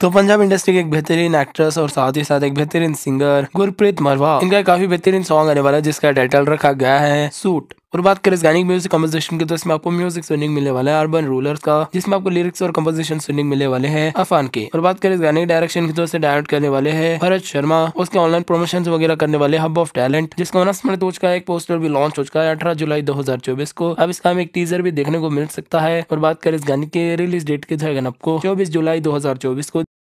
तो पंजाब इंडस्ट्री के एक बेहतरीन एक्ट्रेस और साथ ही साथ एक बेहतरीन सिंगर गुरप्रीत मरवा इनका काफी बेहतरीन सॉन्ग आने वाला है जिसका टाइटल रखा गया है सूट और बात करें इस गाने म्यूजिक कम्पोजिशन की तो इसमें आपको म्यूजिक सुनिंग मिलने वाला है अर्बन रूलर्स का जिसमें आपको लिरिक्स और कम्पोजिशन सुनिंग मिलने वाले हैं अफान के और बात करें इस गाने डायरेक्शन की तो इसे डायरेक्ट करने वाले है भरत शर्मा उसके ऑनलाइन प्रमोशन वगैरह करने वाले हब ऑफ टैलेंट जिसका अनाउंसमेंट हो चुका है एक पोस्टर भी लॉन्च हो चुका है अठारह जुलाई दो को अब इसका हमें एक टीजर भी देखने को मिल सकता है और बात करें इस गाने के रिलीज डेट की जाएगा आपको चौबीस जुलाई दो को